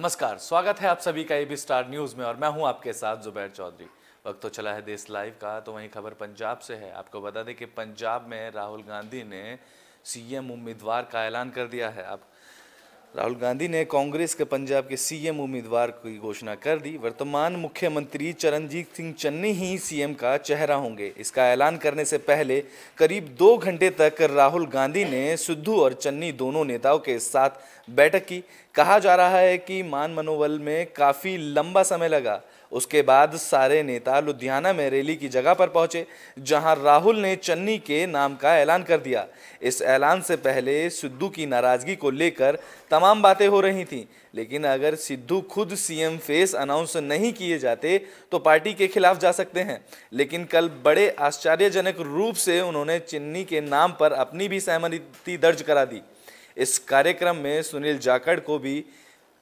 नमस्कार स्वागत है आप सभी का ए बी स्टार न्यूज़ में और मैं हूं आपके साथ जुबैर चौधरी वक्त तो चला है देश लाइव का तो वहीं खबर पंजाब से है आपको बता दें कि पंजाब में राहुल गांधी ने सीएम उम्मीदवार का ऐलान कर दिया है आप राहुल गांधी ने कांग्रेस के पंजाब के सीएम उम्मीदवार की घोषणा कर दी वर्तमान मुख्यमंत्री चरणजीत सिंह चन्नी ही सीएम का चेहरा होंगे इसका ऐलान करने से पहले करीब दो घंटे तक राहुल गांधी ने सिद्धू और चन्नी दोनों नेताओं के साथ बैठक की कहा जा रहा है कि मान मनोबल में काफ़ी लंबा समय लगा उसके बाद सारे नेता लुधियाना में रैली की जगह पर पहुंचे जहां राहुल ने चन्नी के नाम का ऐलान कर दिया इस ऐलान से पहले सिद्धू की नाराजगी को लेकर तमाम तमाम बातें हो रही थी लेकिन अगर सिद्धू खुद सीएम फेस अनाउंस नहीं किए जाते तो पार्टी के खिलाफ जा सकते हैं लेकिन कल बड़े आश्चर्यजनक रूप से उन्होंने चिन्नी के नाम पर अपनी भी सहमति दर्ज करा दी इस कार्यक्रम में सुनील जाखड़ को भी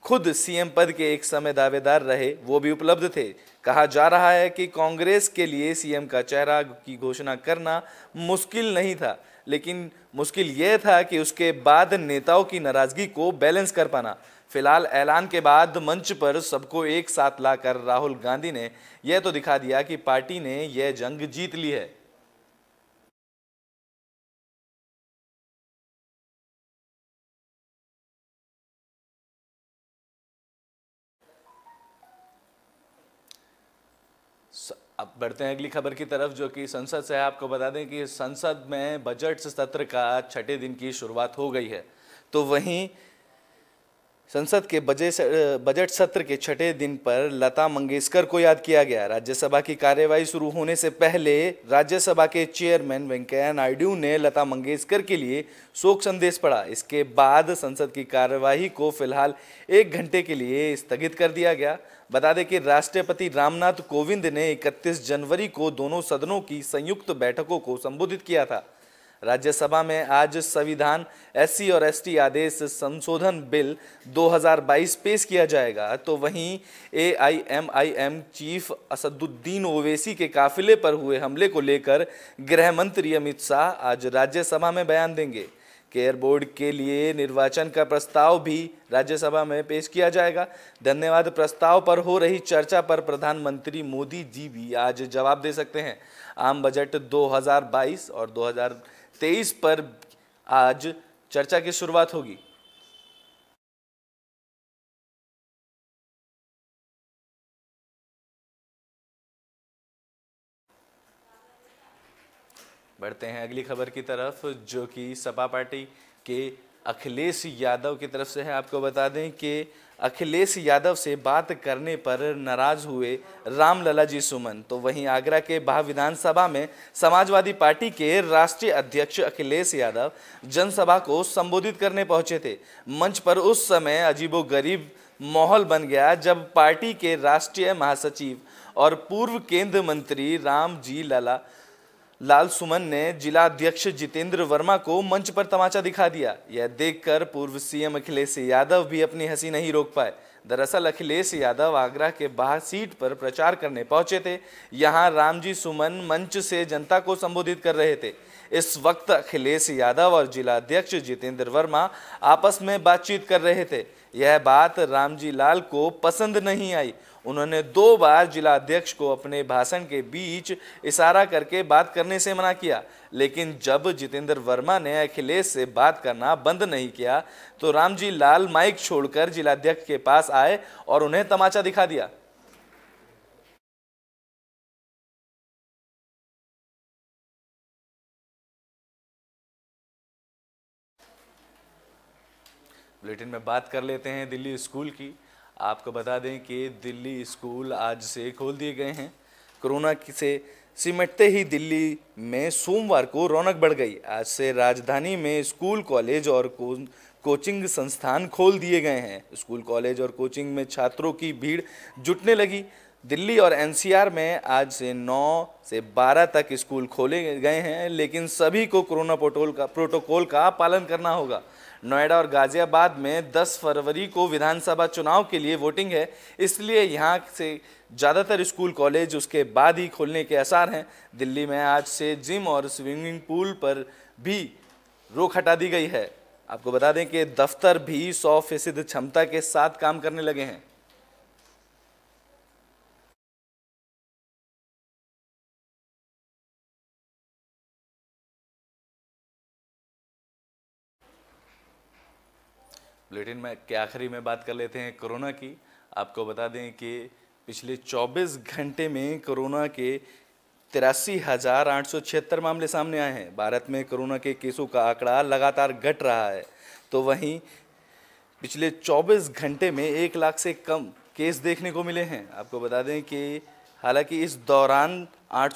खुद सीएम पद के एक समय दावेदार रहे वो भी उपलब्ध थे कहा जा रहा है कि कांग्रेस के लिए सीएम का चेहरा की घोषणा करना मुश्किल नहीं था लेकिन मुश्किल यह था कि उसके बाद नेताओं की नाराजगी को बैलेंस कर पाना फिलहाल ऐलान के बाद मंच पर सबको एक साथ लाकर राहुल गांधी ने यह तो दिखा दिया कि पार्टी ने यह जंग जीत ली है अब बढ़ते हैं अगली खबर की तरफ जो कि संसद से है आपको बता दें कि संसद में बजट सत्र का छठे दिन की शुरुआत हो गई है तो वहीं संसद के बजट सत्र के छठे दिन पर लता मंगेशकर को याद किया गया राज्यसभा की कार्यवाही शुरू होने से पहले राज्यसभा के चेयरमैन वेंकैया नायडू ने लता मंगेशकर के लिए शोक संदेश पढ़ा इसके बाद संसद की कार्यवाही को फिलहाल एक घंटे के लिए स्थगित कर दिया गया बता दें कि राष्ट्रपति रामनाथ कोविंद ने 31 जनवरी को दोनों सदनों की संयुक्त बैठकों को संबोधित किया था राज्यसभा में आज संविधान एससी और एसटी आदेश संशोधन बिल 2022 पेश किया जाएगा तो वहीं एआईएमआईएम चीफ असदुद्दीन ओवैसी के काफिले पर हुए हमले को लेकर गृह मंत्री अमित शाह आज राज्यसभा में बयान देंगे केयर बोर्ड के लिए निर्वाचन का प्रस्ताव भी राज्यसभा में पेश किया जाएगा धन्यवाद प्रस्ताव पर हो रही चर्चा पर प्रधानमंत्री मोदी जी भी आज जवाब दे सकते हैं आम बजट 2022 और तेईस पर आज चर्चा की शुरुआत होगी बढ़ते हैं अगली खबर की तरफ जो कि सपा पार्टी के अखिलेश यादव की तरफ से है आपको बता दें कि अखिलेश यादव से बात करने पर नाराज हुए रामलला जी सुमन तो वहीं आगरा के बाह विधानसभा में समाजवादी पार्टी के राष्ट्रीय अध्यक्ष अखिलेश यादव जनसभा को संबोधित करने पहुंचे थे मंच पर उस समय अजीबो गरीब माहौल बन गया जब पार्टी के राष्ट्रीय महासचिव और पूर्व केंद्र मंत्री राम जी लला लाल सुमन ने जिला अध्यक्ष जितेंद्र वर्मा को मंच पर तमाचा दिखा दिया यह देखकर पूर्व सीएम अखिलेश यादव भी अपनी हंसी नहीं रोक पाए दरअसल अखिलेश यादव आगरा के बाहर सीट पर प्रचार करने पहुंचे थे यहां रामजी सुमन मंच से जनता को संबोधित कर रहे थे इस वक्त अखिलेश यादव और जिलाध्यक्ष जितेंद्र वर्मा आपस में बातचीत कर रहे थे यह बात रामजी लाल को पसंद नहीं आई उन्होंने दो बार जिलाध्यक्ष को अपने भाषण के बीच इशारा करके बात करने से मना किया लेकिन जब जितेंद्र वर्मा ने अखिलेश से बात करना बंद नहीं किया तो रामजी लाल माइक छोड़कर जिलाध्यक्ष के पास आए और उन्हें तमाचा दिखा दिया बुलेटिन में बात कर लेते हैं दिल्ली स्कूल की आपको बता दें कि दिल्ली स्कूल आज से खोल दिए गए हैं कोरोना से सिमटते ही दिल्ली में सोमवार को रौनक बढ़ गई आज से राजधानी में स्कूल कॉलेज और को, कोचिंग संस्थान खोल दिए गए हैं स्कूल कॉलेज और कोचिंग में छात्रों की भीड़ जुटने लगी दिल्ली और एनसीआर में आज से 9 से 12 तक स्कूल खोले गए हैं लेकिन सभी को कोरोना प्रोटोकॉल का प्रोटोकॉल का पालन करना होगा नोएडा और गाज़ियाबाद में 10 फरवरी को विधानसभा चुनाव के लिए वोटिंग है इसलिए यहाँ से ज़्यादातर स्कूल कॉलेज उसके बाद ही खोलने के आसार हैं दिल्ली में आज से जिम और स्विमिंग पूल पर भी रोक हटा दी गई है आपको बता दें कि दफ्तर भी सौ फीसद क्षमता के साथ काम करने लगे हैं बुलेटिन में के आखिरी में बात कर लेते हैं कोरोना की आपको बता दें कि पिछले 24 घंटे में कोरोना के तिरासी हज़ार आठ सौ छिहत्तर मामले सामने आए हैं भारत में कोरोना के केसों का आंकड़ा लगातार घट रहा है तो वहीं पिछले 24 घंटे में एक लाख से कम केस देखने को मिले हैं आपको बता दें कि हालांकि इस दौरान आठ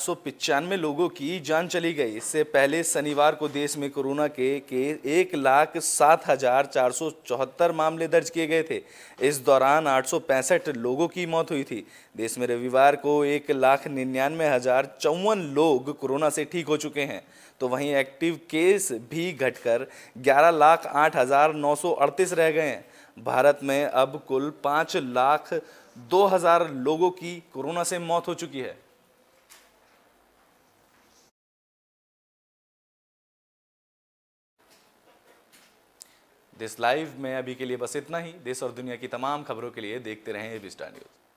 लोगों की जान चली गई इससे पहले शनिवार को देश में कोरोना के के एक लाख सात हजार चार सौ चौहत्तर मामले दर्ज किए गए थे इस दौरान आठ लोगों की मौत हुई थी देश में रविवार को एक लाख निन्यानवे हजार चौवन लोग कोरोना से ठीक हो चुके हैं तो वहीं एक्टिव केस भी घटकर ग्यारह लाख आठ हजार नौ सौ अड़तीस रह गए हैं भारत में अब कुल पाँच लाख दो हजार लोगों की कोरोना से मौत हो चुकी है देश लाइव में अभी के लिए बस इतना ही देश और दुनिया की तमाम खबरों के लिए देखते रहें ए स्टार न्यूज़